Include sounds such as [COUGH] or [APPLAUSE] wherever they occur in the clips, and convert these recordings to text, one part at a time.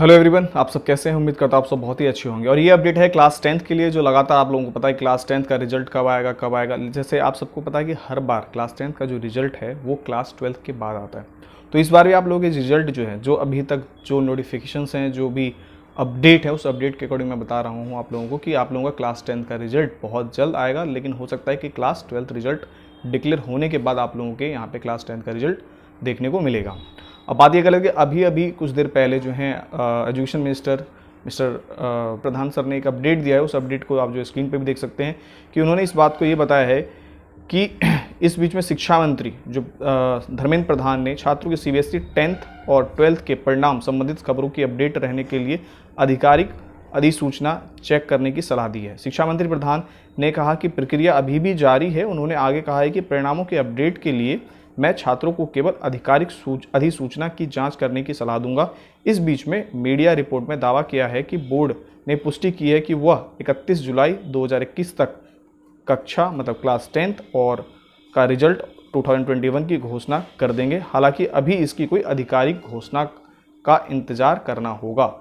hello everyone आप सब कैसे हैं उम्मीद करता हूँ आप सब बहुत ही अच्छे होंगे और ये अपडेट है क्लास टेंथ के लिए जो लगातार आप लोगों को पता है क्लास टेंथ का रिजल्ट कब आएगा कब आएगा जैसे आप सबको पता है कि हर बार क्लास टेंथ का जो रिजल्ट है वो क्लास ट्वेल्थ के बाद आता है तो इस बार भी आप लोगों के रिजल्ट जो है जो अभी तक जो नोटिफिकेशन हैं जो भी अपडेट है उस अपडेट के अकॉर्डिंग मैं बता रहा हूँ आप लोगों को कि आप लोगों का क्लास टेंथ का रिजल्ट बहुत जल्द आएगा लेकिन हो सकता है कि क्लास ट्वेल्थ रिजल्ट डिक्लेयर होने के बाद आप लोगों के यहाँ पे क्लास टेंथ का रिजल्ट देखने को मिलेगा अब बात यह करें कि अभी अभी कुछ देर पहले जो है education minister mister Pradhan sir ने एक अपडेट दिया है उस अपडेट को आप जो स्क्रीन पर भी देख सकते हैं कि उन्होंने इस बात को ये बताया है कि [CLEARS THROAT] इस बीच में शिक्षा मंत्री जो धर्मेंद्र प्रधान ने छात्रों के सी बी एस टेंथ और ट्वेल्थ के परिणाम संबंधित खबरों की अपडेट रहने के लिए आधिकारिक अधिसूचना चेक करने की सलाह दी है शिक्षा मंत्री प्रधान ने कहा कि प्रक्रिया अभी भी जारी है उन्होंने आगे कहा है कि परिणामों के अपडेट के लिए मैं छात्रों को केवल आधिकारिक सूच अधिसूचना की जांच करने की सलाह दूंगा इस बीच में मीडिया रिपोर्ट में दावा किया है कि बोर्ड ने पुष्टि की है कि वह 31 जुलाई 2021 तक कक्षा मतलब क्लास टेंथ और का रिजल्ट 2021 की घोषणा कर देंगे हालांकि अभी इसकी कोई आधिकारिक घोषणा का इंतज़ार करना होगा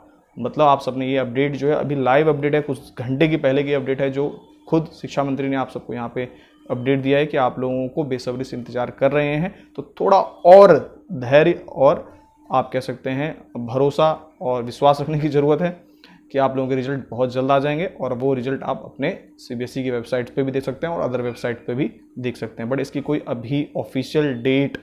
मतलब आप सबने ये अपडेट जो है अभी लाइव अपडेट है कुछ घंटे की पहले की अपडेट है जो खुद शिक्षा मंत्री ने आप सबको यहाँ पे अपडेट दिया है कि आप लोगों को बेसब्री से इंतज़ार कर रहे हैं तो थोड़ा और धैर्य और आप कह सकते हैं भरोसा और विश्वास रखने की ज़रूरत है कि आप लोगों के रिजल्ट बहुत जल्द आ जाएंगे और वो रिजल्ट आप अपने सी e की वेबसाइट पर भी देख सकते हैं और अदर वेबसाइट पर भी देख सकते हैं बट इसकी कोई अभी ऑफिशियल डेट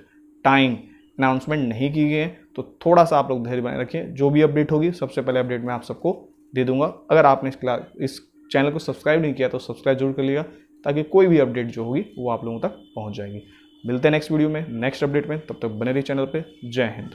टाइम अनाउंसमेंट नहीं की गई है तो थोड़ा सा आप लोग धैर्य बनाए रखें जो भी अपडेट होगी सबसे पहले अपडेट मैं आप सबको दे दूंगा अगर आपने इस क्लास इस चैनल को सब्सक्राइब नहीं किया तो सब्सक्राइब जरूर कर लिया ताकि कोई भी अपडेट जो होगी वो आप लोगों तक पहुँच जाएगी मिलते हैं नेक्स्ट वीडियो में नेक्स्ट अपडेट में तब तक बने रही चैनल पर जय हिंद